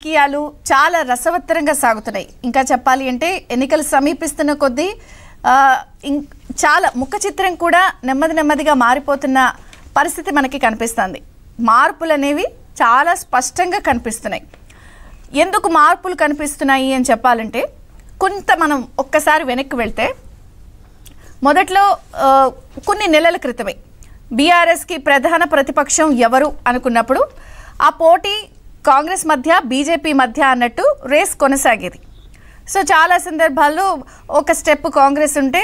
రాజకీయాలు చాలా రసవత్తరంగా సాగుతున్నాయి ఇంకా చెప్పాలి అంటే ఎన్నికలు సమీపిస్తున్న కొద్దీ చాలా ముఖ చిత్రం కూడా నెమ్మది నెమ్మదిగా మారిపోతున్న పరిస్థితి మనకి కనిపిస్తుంది మార్పులు అనేవి చాలా స్పష్టంగా కనిపిస్తున్నాయి ఎందుకు మార్పులు కనిపిస్తున్నాయి అని చెప్పాలంటే కొంత మనం ఒక్కసారి వెనక్కి వెళ్తే మొదట్లో కొన్ని నెలల క్రితమే బీఆర్ఎస్కి ప్రధాన ప్రతిపక్షం ఎవరు అనుకున్నప్పుడు ఆ పోటీ కాంగ్రెస్ మధ్య బీజేపీ మధ్య అన్నట్టు రేస్ కొనసాగేది సో చాలా సందర్భాల్లో ఒక స్టెప్ కాంగ్రెస్ ఉంటే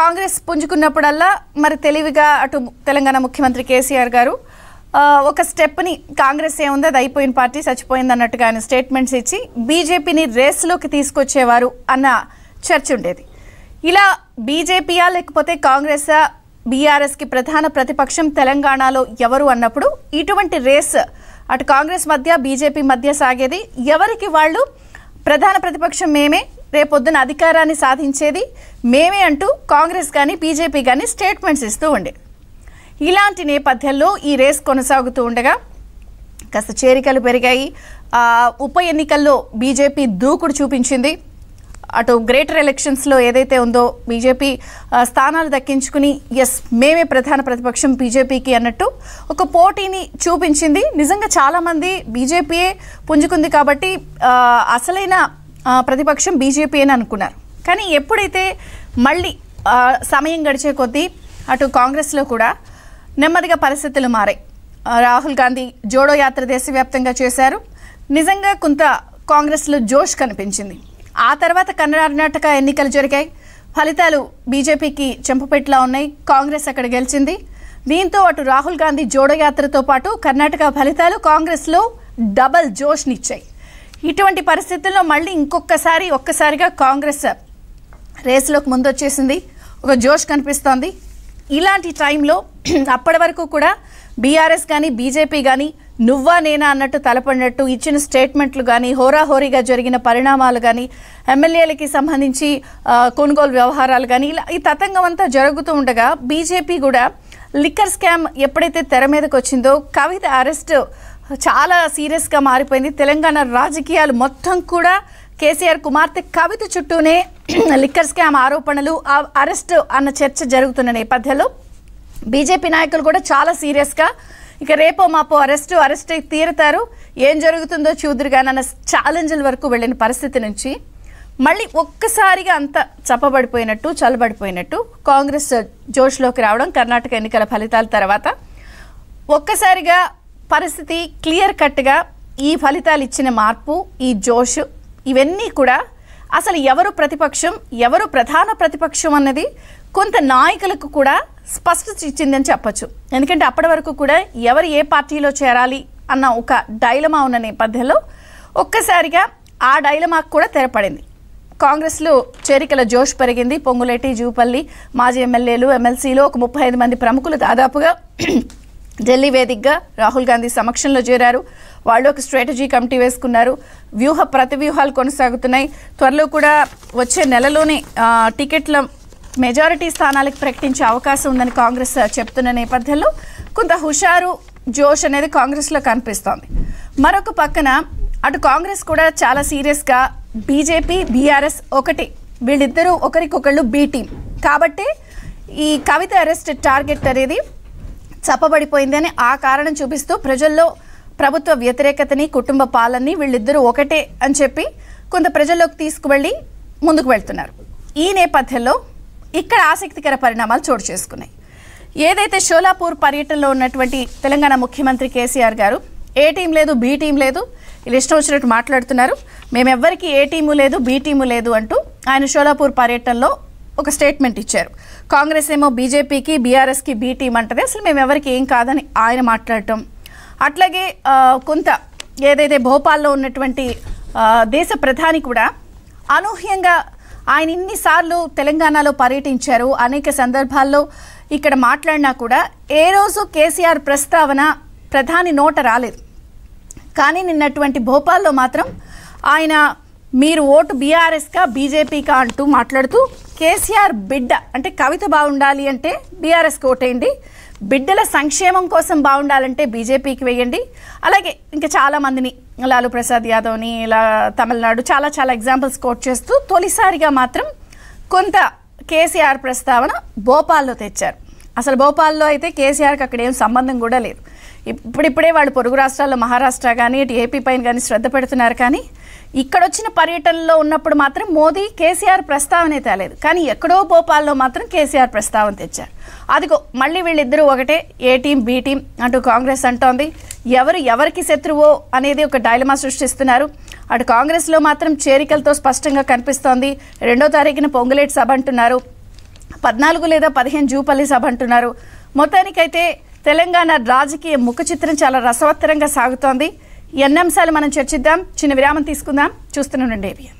కాంగ్రెస్ పుంజుకున్నప్పుడల్లా మరి తెలివిగా అటు తెలంగాణ ముఖ్యమంత్రి కేసీఆర్ గారు ఒక స్టెప్ని కాంగ్రెస్ ఏముంది అది అయిపోయిన పార్టీ చచ్చిపోయింది అన్నట్టుగా ఆయన స్టేట్మెంట్స్ ఇచ్చి బీజేపీని రేస్లోకి తీసుకొచ్చేవారు అన్న చర్చ ఉండేది ఇలా బీజేపీయా లేకపోతే కాంగ్రెసా బీఆర్ఎస్కి ప్రధాన ప్రతిపక్షం తెలంగాణలో ఎవరు అన్నప్పుడు ఇటువంటి రేస్ అటు కాంగ్రెస్ మధ్య బీజేపీ మధ్య సాగేది ఎవరికి వాళ్ళు ప్రధాన ప్రతిపక్షం మేమే రేపొద్దున అధికారాన్ని సాధించేది మేమే అంటూ కాంగ్రెస్ కానీ బీజేపీ కానీ స్టేట్మెంట్స్ ఇస్తూ ఉండే ఇలాంటి నేపథ్యంలో ఈ రేస్ కొనసాగుతూ ఉండగా కాస్త చేరికలు పెరిగాయి ఉప ఎన్నికల్లో బీజేపీ దూకుడు చూపించింది అటు గ్రేటర్ ఎలక్షన్స్లో ఏదైతే ఉందో బీజేపీ స్థానాలు దక్కించుకుని ఎస్ మేమే ప్రధాన ప్రతిపక్షం బీజేపీకి అన్నట్టు ఒక పోటీని చూపించింది నిజంగా చాలామంది బీజేపీయే పుంజుకుంది కాబట్టి అసలైన ప్రతిపక్షం బీజేపీ అని అనుకున్నారు కానీ ఎప్పుడైతే మళ్ళీ సమయం గడిచే కొద్దీ అటు కాంగ్రెస్లో కూడా నెమ్మదిగా పరిస్థితులు మారాయి రాహుల్ గాంధీ జోడో యాత్ర దేశవ్యాప్తంగా చేశారు నిజంగా కొంత కాంగ్రెస్లో జోష్ కనిపించింది ఆ తర్వాత కర్ణాటక ఎన్నికలు జరిగాయి ఫలితాలు బీజేపీకి చెంపపెట్లా ఉన్నాయి కాంగ్రెస్ అక్కడ గెలిచింది దీంతో అటు రాహుల్ గాంధీ జోడయాత్రతో పాటు కర్ణాటక ఫలితాలు కాంగ్రెస్లో డబల్ జోష్నిచ్చాయి ఇటువంటి పరిస్థితుల్లో మళ్ళీ ఇంకొకసారి ఒక్కసారిగా కాంగ్రెస్ రేసులోకి ముందొచ్చేసింది ఒక జోష్ కనిపిస్తోంది ఇలాంటి టైంలో అప్పటి వరకు కూడా బీఆర్ఎస్ కానీ బీజేపీ కానీ నువ్వా నేనా అన్నట్టు తలపడినట్టు ఇచ్చిన స్టేట్మెంట్లు కానీ హోరాహోరీగా జరిగిన పరిణామాలు కానీ ఎమ్మెల్యేలకి సంబంధించి కొనుగోలు వ్యవహారాలు కానీ ఇలా ఈ తతంగం అంతా జరుగుతూ ఉండగా బీజేపీ కూడా లిక్కర్ స్కామ్ ఎప్పుడైతే తెర మీదకి వచ్చిందో కవిత అరెస్ట్ చాలా సీరియస్గా మారిపోయింది తెలంగాణ రాజకీయాలు మొత్తం కూడా కేసీఆర్ కుమార్తె కవిత చుట్టూనే లిక్కర్ స్కామ్ ఆరోపణలు అరెస్ట్ అన్న చర్చ జరుగుతున్న నేపథ్యంలో బీజేపీ నాయకులు కూడా చాలా సీరియస్గా ఇక రేపో మాపో అరెస్టు అరెస్ట్ అయి తీరుతారు ఏం జరుగుతుందో చూదురుగానన్న ఛాలెంజ్ల వరకు వెళ్ళిన పరిస్థితి నుంచి మళ్ళీ ఒక్కసారిగా అంత చప్పబడిపోయినట్టు చల్లబడిపోయినట్టు కాంగ్రెస్ జోష్లోకి రావడం కర్ణాటక ఎన్నికల ఫలితాల తర్వాత ఒక్కసారిగా పరిస్థితి క్లియర్ కట్గా ఈ ఫలితాలు ఇచ్చిన మార్పు ఈ జోష్ ఇవన్నీ కూడా అసలు ఎవరు ప్రతిపక్షం ఎవరు ప్రధాన ప్రతిపక్షం అన్నది కొంత నాయకులకు కూడా స్పష్టత ఇచ్చిందని చెప్పచ్చు ఎందుకంటే అప్పటి వరకు కూడా ఎవరు ఏ పార్టీలో చేరాలి అన్న ఒక డైలమా ఉన్న నేపథ్యంలో ఒక్కసారిగా ఆ డైలమాకు కూడా తెరపడింది కాంగ్రెస్లో చేరికల జోష్ పెరిగింది పొంగులేటి జూపల్లి మాజీ ఎమ్మెల్యేలు ఎమ్మెల్సీలో ఒక ముప్పై ఐదు మంది ప్రముఖులు దాదాపుగా ఢిల్లీ వేదికగా రాహుల్ గాంధీ సమక్షంలో చేరారు వాళ్ళు ఒక స్ట్రాటజీ కమిటీ వేసుకున్నారు వ్యూహ ప్రతి వ్యూహాలు కొనసాగుతున్నాయి త్వరలో కూడా వచ్చే నెలలోనే టికెట్ల మెజారిటీ స్థానాలకు ప్రకటించే అవకాశం ఉందని కాంగ్రెస్ చెప్తున్న నేపథ్యంలో కొంత హుషారు జోష్ అనేది కాంగ్రెస్లో కనిపిస్తోంది మరొక పక్కన అటు కాంగ్రెస్ కూడా చాలా సీరియస్గా బీజేపీ బీఆర్ఎస్ ఒకటి వీళ్ళిద్దరూ ఒకరికొకళ్ళు బీ టీం కాబట్టి ఈ కవిత అరెస్ట్ టార్గెట్ అనేది చప్పబడిపోయిందని ఆ కారణం చూపిస్తూ ప్రజల్లో ప్రభుత్వ వ్యతిరేకతని కుటుంబ పాలనని వీళ్ళిద్దరూ ఒకటే అని చెప్పి కొంత ప్రజల్లోకి తీసుకువెళ్ళి ముందుకు వెళ్తున్నారు ఈ నేపథ్యంలో ఇక్కడ ఆసక్తికర పరిణామాలు చోటు చేసుకున్నాయి ఏదైతే షోలాపూర్ పర్యటనలో ఉన్నటువంటి తెలంగాణ ముఖ్యమంత్రి కేసీఆర్ గారు ఏ టీం లేదు బి టీం లేదు వీళ్ళు ఇష్టం వచ్చినట్టు మాట్లాడుతున్నారు మేమెవ్వరికి ఏ టీము లేదు బి టీము లేదు అంటూ ఆయన షోలాపూర్ పర్యటనలో ఒక స్టేట్మెంట్ ఇచ్చారు కాంగ్రెస్ ఏమో బీజేపీకి బీఆర్ఎస్కి బి టీం అంటది అసలు ఎవరికి ఏం కాదని ఆయన మాట్లాడటం అట్లాగే కొంత ఏదైతే భోపాల్లో ఉన్నటువంటి దేశ ప్రధాని కూడా అనూహ్యంగా ఆయన ఇన్నిసార్లు తెలంగాణలో పర్యటించారు అనేక సందర్భాల్లో ఇక్కడ మాట్లాడినా కూడా ఏ రోజు కేసీఆర్ ప్రస్తావన ప్రధాని నోట రాలేదు కానీ నిన్నటువంటి భోపాల్లో మాత్రం ఆయన మీరు ఓటు బీఆర్ఎస్కా బీజేపీకా అంటూ మాట్లాడుతూ కేసీఆర్ బిడ్డ అంటే కవిత బాగుండాలి అంటే బీఆర్ఎస్కి ఓటేయండి బిడ్డల సంక్షేమం కోసం బాగుండాలంటే బీజేపీకి వేయండి అలాగే ఇంకా చాలామందిని లాలు ప్రసాద్ యాదవ్ని ఇలా తమిళనాడు చాలా చాలా ఎగ్జాంపుల్స్ కోట్ చేస్తూ తొలిసారిగా మాత్రం కొంత కేసీఆర్ ప్రస్తావన భోపాల్లో తెచ్చారు అసలు భోపాల్లో అయితే కేసీఆర్కి అక్కడ ఏం సంబంధం కూడా లేదు ఇప్పుడిప్పుడే వాళ్ళు పొరుగు రాష్ట్రాల్లో మహారాష్ట్ర కానీ ఇటు ఏపీ పైన కానీ శ్రద్ధ పెడుతున్నారు కానీ ఇక్కడ వచ్చిన పర్యటనలో ఉన్నప్పుడు మాత్రం మోదీ కేసీఆర్ ప్రస్తావన తేలేదు కానీ ఎక్కడో భోపాల్లో మాత్రం కేసీఆర్ ప్రస్తావన తెచ్చారు అదిగో మళ్ళీ వీళ్ళిద్దరూ ఒకటే ఏ టీం బి టీం అంటూ కాంగ్రెస్ అంటోంది ఎవరు ఎవరికి శత్రువో అనేది ఒక డైలమా సృష్టిస్తున్నారు అటు కాంగ్రెస్లో మాత్రం చేరికలతో స్పష్టంగా కనిపిస్తోంది రెండో తారీఖున పొంగులేటి సభ అంటున్నారు పద్నాలుగు లేదా పదిహేను జూపల్లి సభ అంటున్నారు మొత్తానికైతే తెలంగాణ రాజకీయ ముఖ చిత్రం చాలా రసవత్తరంగా సాగుతోంది ఎన్ని అంశాలు మనం చర్చిద్దాం చిన్న విరామం తీసుకుందాం చూస్తున్నాం ఏబిఎన్